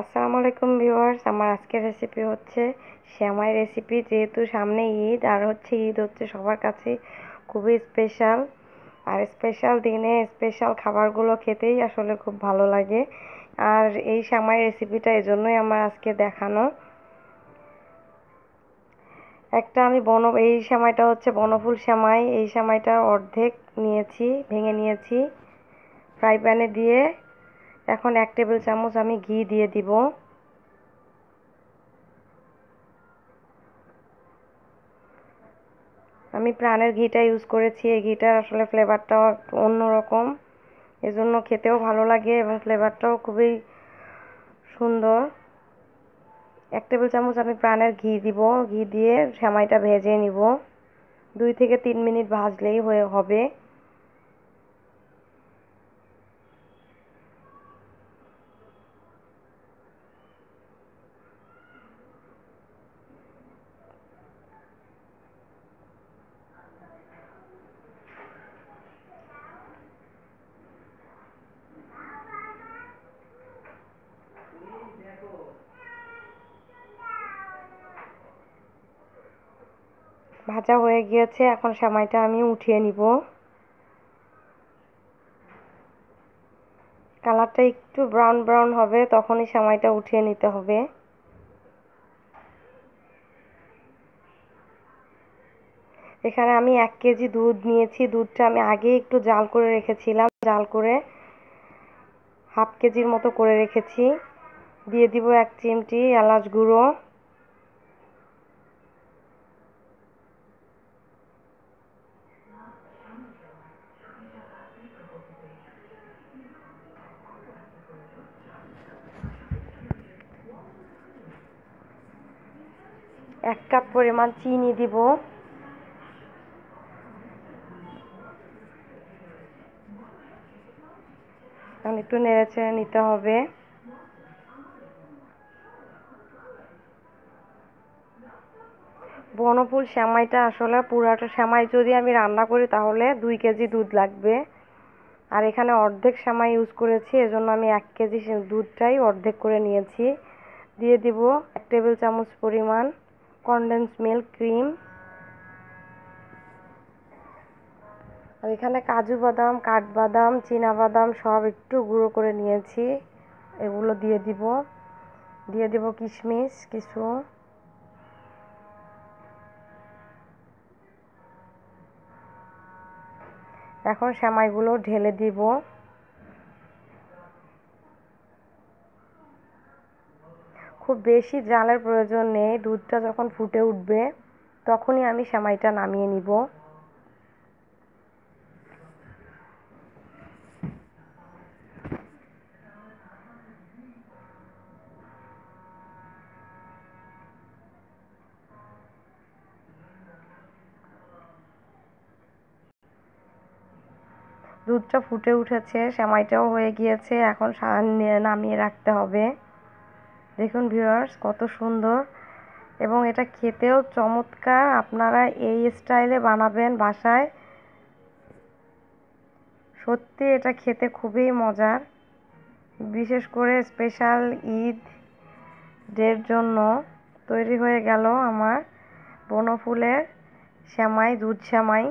আসসালামু আলাইকুম ভিউয়ার্স আমার আজকের রেসিপি হচ্ছে শ্যামাই রেসিপি যেহেতু সামনে ঈদ আর হচ্ছে ঈদ হচ্ছে সবার কাছে খুবই স্পেশাল আর স্পেশাল দিনে স্পেশাল খাবারগুলো খেতেই আসলে খুব ভালো লাগে আর এই শ্যামাই রেসিপিটা এই জন্যই আমার আজকে দেখানো একটা আমি বন এই শ্যামাইটা হচ্ছে বনফুল শ্যামাই এই শ্যামাইটা অর্ধেক নিয়েছি ভেঙে নিয়েছি ফ্রাই প্যানে দিয়ে এখন এক টেবিল চামচ আমি ঘি দিয়ে দিব আমি প্রাণের ঘিটা ইউজ করেছি এই ঘিটার আসলে ফ্লেভারটা অন্যরকম এজন্য খেতেও ভালো লাগে এবং ফ্লেভারটাও খুবই সুন্দর এক টেবিল চামচ আমি প্রাণের ঘি দিব ঘি দিয়ে সেমাইটা ভেজে নিব দুই থেকে তিন মিনিট ভাজলেই হয়ে হবে ভাজা হয়ে গিয়েছে এখন সেমাইটা আমি উঠিয়ে নিব কালারটা একটু ব্রাউন ব্রাউন হবে তখনই সেমাইটা উঠিয়ে নিতে হবে এখানে আমি এক কেজি দুধ নিয়েছি দুধটা আমি আগে একটু জাল করে রেখেছিলাম জাল করে হাফ কেজির মতো করে রেখেছি দিয়ে দিব এক চিমটি এলাচ গুঁড়ো এক কাপ পরিমাণ চিনি দিব একটু নেড়ে নেড়েচেড়ে নিতে হবে বনফুল শ্যামাইটা আসলে পুরাটা শ্যামাই যদি আমি রান্না করি তাহলে দুই কেজি দুধ লাগবে আর এখানে অর্ধেক শ্যামাই ইউজ করেছি এজন্য আমি এক কেজি দুধটাই অর্ধেক করে নিয়েছি দিয়ে দিব এক টেবিল চামচ পরিমাণ কন্ডেন্স মিল্ক ক্রিম আর এখানে কাজু বাদাম কাঠবাদাম বাদাম সব একটু গুঁড়ো করে নিয়েছি এগুলো দিয়ে দিব দিয়ে দিব কিশমিশ কিছু এখন সেমাইগুলো ঢেলে দিব খুব বেশি জালের প্রয়োজন নেই দুধটা যখন ফুটে উঠবে তখনই আমি সেমাইটা নামিয়ে নিব দুধটা ফুটে উঠেছে সেমাইটাও হয়ে গিয়েছে এখন নামিয়ে রাখতে হবে দেখুন ভিউয়ার্স কত সুন্দর এবং এটা খেতেও চমৎকার আপনারা এই স্টাইলে বানাবেন বাসায় সত্যি এটা খেতে খুবই মজার বিশেষ করে স্পেশাল ঈদ ডের জন্য তৈরি হয়ে গেল আমার বনফুলের শ্যামাই দুধ শ্যামাই